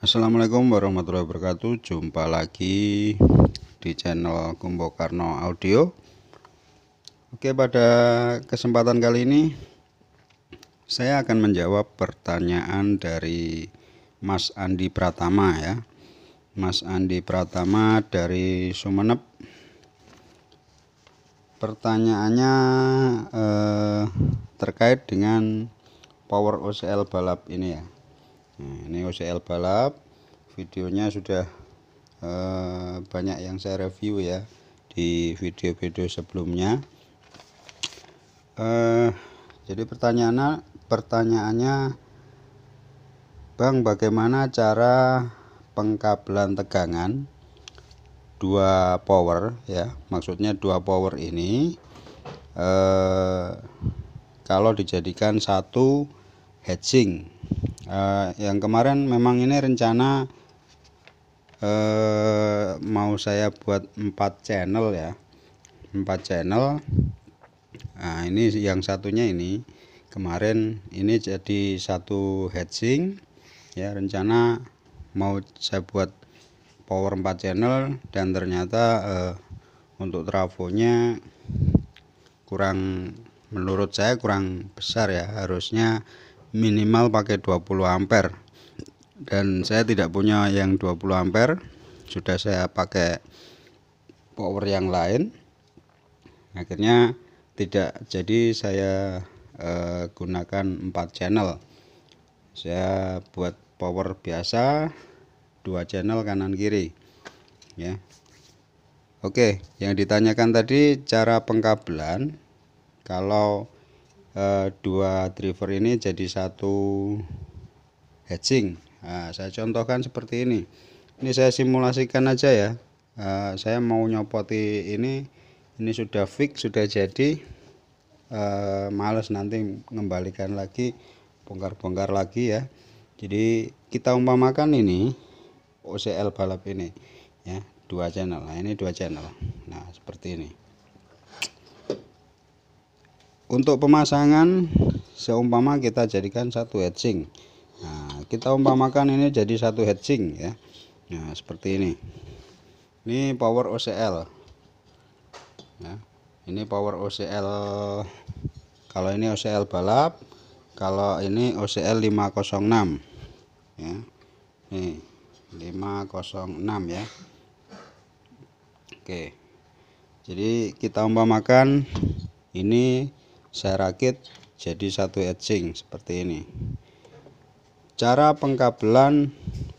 Assalamualaikum warahmatullahi wabarakatuh Jumpa lagi di channel Kumbo Karno Audio Oke pada kesempatan kali ini Saya akan menjawab pertanyaan dari Mas Andi Pratama ya Mas Andi Pratama dari Sumeneb Pertanyaannya eh, terkait dengan power OCL balap ini ya nah, ini OCL balap videonya sudah eh, banyak yang saya review ya di video-video sebelumnya eh, jadi pertanyaannya pertanyaannya Bang bagaimana cara pengkabelan tegangan dua power ya maksudnya dua power ini eh, kalau dijadikan satu hedging uh, yang kemarin memang ini rencana uh, mau saya buat 4 channel ya 4 channel nah ini yang satunya ini kemarin ini jadi satu hedging ya rencana mau saya buat power 4 channel dan ternyata uh, untuk trafonya kurang menurut saya kurang besar ya harusnya minimal pakai 20 ampere dan saya tidak punya yang 20 ampere sudah saya pakai power yang lain akhirnya tidak jadi saya eh, gunakan 4 channel saya buat power biasa dua channel kanan kiri ya Oke yang ditanyakan tadi cara pengkabelan kalau Eh, dua driver ini jadi satu hedging nah, saya contohkan seperti ini ini saya simulasikan aja ya eh, saya mau nyopoti ini ini sudah fix sudah jadi malas eh, males nanti mengembalikan lagi bongkar-bongkar lagi ya jadi kita umpamakan ini OCL balap ini ya dua channel nah ini dua channel nah seperti ini untuk pemasangan seumpama kita jadikan satu hedging nah, kita umpamakan ini jadi satu hedging ya nah seperti ini ini power OCL ya, ini power OCL kalau ini OCL balap kalau ini OCL 506 ya nih 506 ya Oke jadi kita umpamakan ini saya rakit jadi satu edging seperti ini cara pengkabelan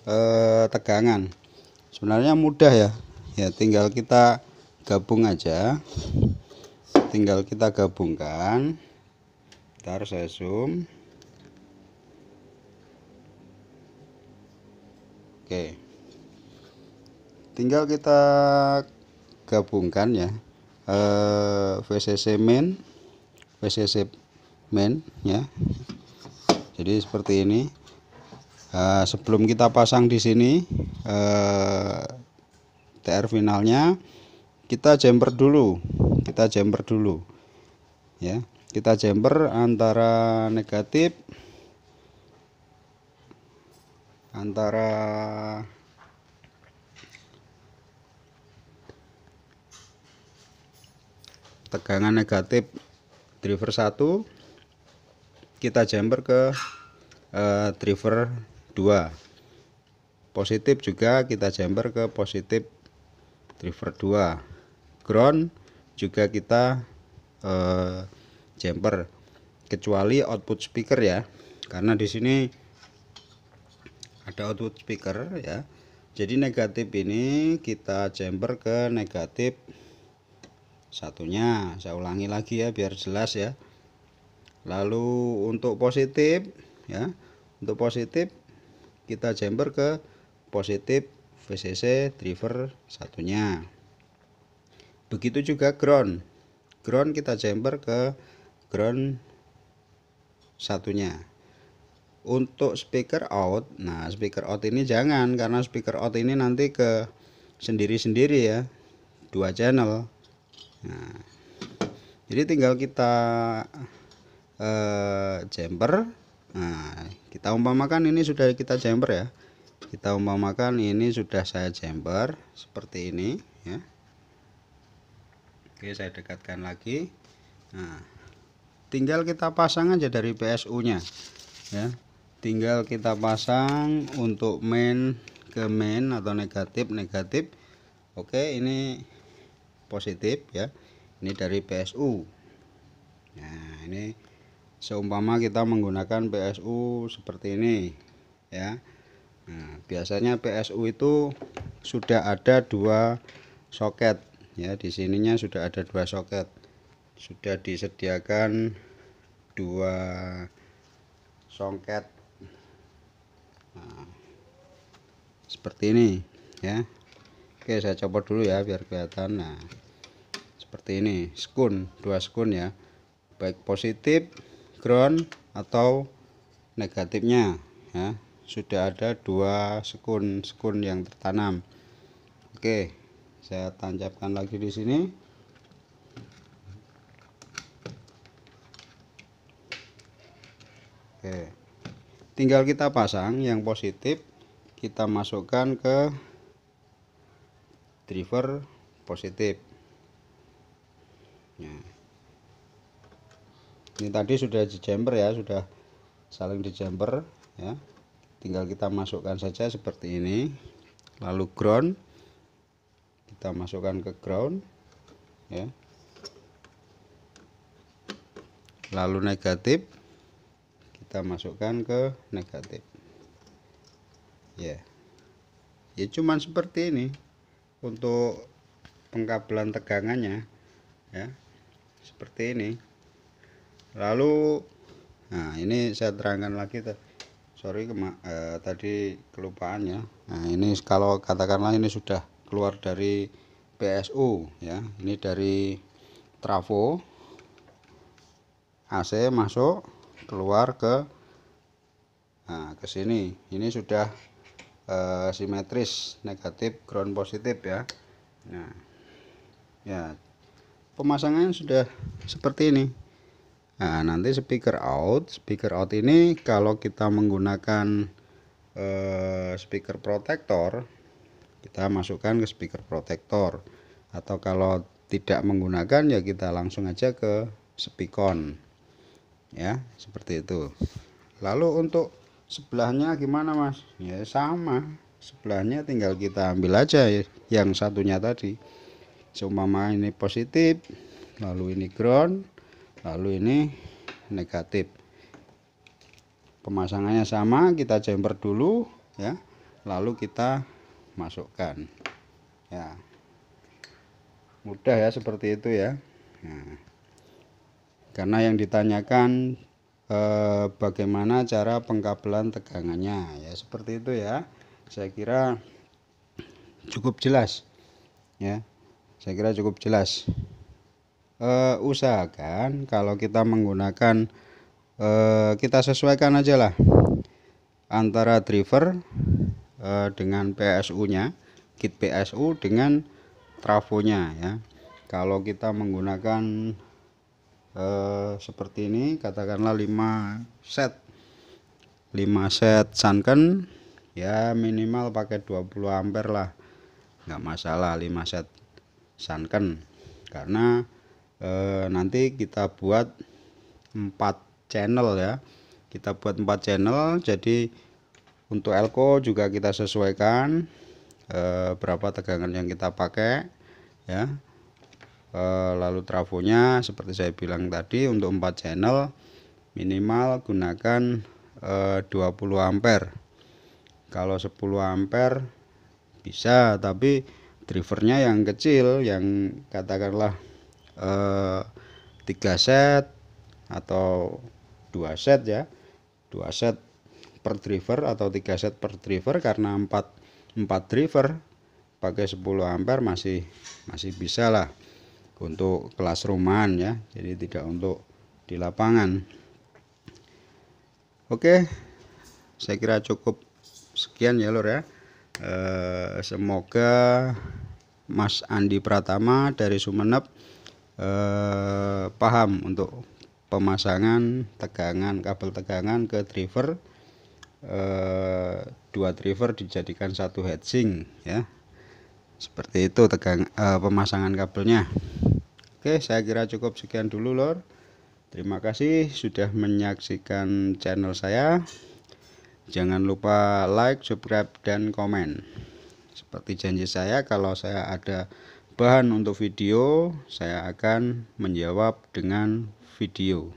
eh, tegangan sebenarnya mudah ya ya tinggal kita gabung aja tinggal kita gabungkan ntar saya zoom oke tinggal kita gabungkan ya eh, VCC main PCC main ya jadi seperti ini uh, sebelum kita pasang di sini uh, eh, TR finalnya kita jumper dulu kita jumper dulu ya kita jumper antara negatif antara tegangan negatif driver 1 kita jumper ke uh, driver 2 positif juga kita jumper ke positif driver 2 ground juga kita uh, jumper kecuali output speaker ya karena di sini ada output speaker ya jadi negatif ini kita jumper ke negatif satunya saya ulangi lagi ya biar jelas ya lalu untuk positif ya untuk positif kita jumper ke positif VCC driver satunya begitu juga ground ground kita jumper ke ground satunya untuk speaker out nah speaker out ini jangan karena speaker out ini nanti ke sendiri-sendiri ya dua channel nah jadi tinggal kita eh, jumper. nah kita umpamakan ini sudah kita jumper ya kita umpamakan ini sudah saya jumper seperti ini ya oke saya dekatkan lagi nah tinggal kita pasang aja dari PSU nya ya tinggal kita pasang untuk main ke main atau negatif negatif oke ini positif ya ini dari PSU nah ini seumpama kita menggunakan PSU seperti ini ya nah, biasanya PSU itu sudah ada dua soket ya di sininya sudah ada dua soket sudah disediakan dua songket nah, seperti ini ya Oke saya coba dulu ya biar kelihatan nah seperti ini skun dua skun ya baik positif ground atau negatifnya ya sudah ada dua skun skun yang tertanam oke saya tancapkan lagi di sini oke tinggal kita pasang yang positif kita masukkan ke driver positif Ya. ini tadi sudah di jumper ya sudah saling di jumper ya tinggal kita masukkan saja seperti ini lalu ground kita masukkan ke ground ya lalu negatif kita masukkan ke negatif ya ya cuman seperti ini untuk pengkabelan tegangannya ya seperti ini lalu nah ini saya terangkan lagi sorry kema eh, tadi kelupaan ya nah ini kalau katakanlah ini sudah keluar dari PSU ya ini dari trafo AC masuk keluar ke nah ke sini ini sudah eh, simetris negatif ground positif ya nah ya pemasangan sudah seperti ini nah nanti speaker out speaker out ini kalau kita menggunakan eh, speaker protector kita masukkan ke speaker protector atau kalau tidak menggunakan ya kita langsung aja ke speakon ya seperti itu lalu untuk sebelahnya gimana mas ya sama sebelahnya tinggal kita ambil aja yang satunya tadi seumpama ini positif lalu ini ground lalu ini negatif pemasangannya sama kita jumper dulu ya lalu kita masukkan ya mudah ya seperti itu ya nah, karena yang ditanyakan eh, bagaimana cara pengkabelan tegangannya ya seperti itu ya saya kira cukup jelas ya saya kira cukup jelas e, usahakan kalau kita menggunakan e, kita sesuaikan aja lah antara driver e, dengan PSU nya kit PSU dengan trafonya ya kalau kita menggunakan e, seperti ini katakanlah 5 set 5 set sunken ya minimal pakai 20 ampere lah nggak masalah 5 set sunken karena e, nanti kita buat empat channel ya kita buat empat channel jadi untuk elko juga kita sesuaikan e, berapa tegangan yang kita pakai ya e, lalu trafonya seperti saya bilang tadi untuk empat channel minimal gunakan e, 20 ampere kalau 10 ampere bisa tapi drivernya yang kecil yang katakanlah eh, tiga set atau dua set ya dua set per driver atau tiga set per driver karena empat empat driver pakai 10 ampere masih masih bisa lah untuk kelas rumahan ya jadi tidak untuk di lapangan oke saya kira cukup sekian ya lor ya Eh, semoga Mas Andi Pratama dari Sumeneb eh, paham untuk pemasangan tegangan kabel tegangan ke driver eh, dua driver dijadikan satu heatsink ya seperti itu tegang eh, pemasangan kabelnya oke saya kira cukup sekian dulu lor terima kasih sudah menyaksikan channel saya jangan lupa like subscribe dan komen seperti janji saya kalau saya ada bahan untuk video saya akan menjawab dengan video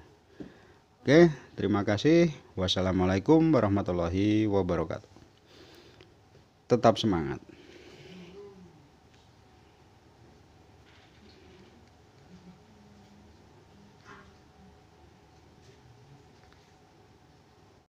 oke terima kasih wassalamualaikum warahmatullahi wabarakatuh tetap semangat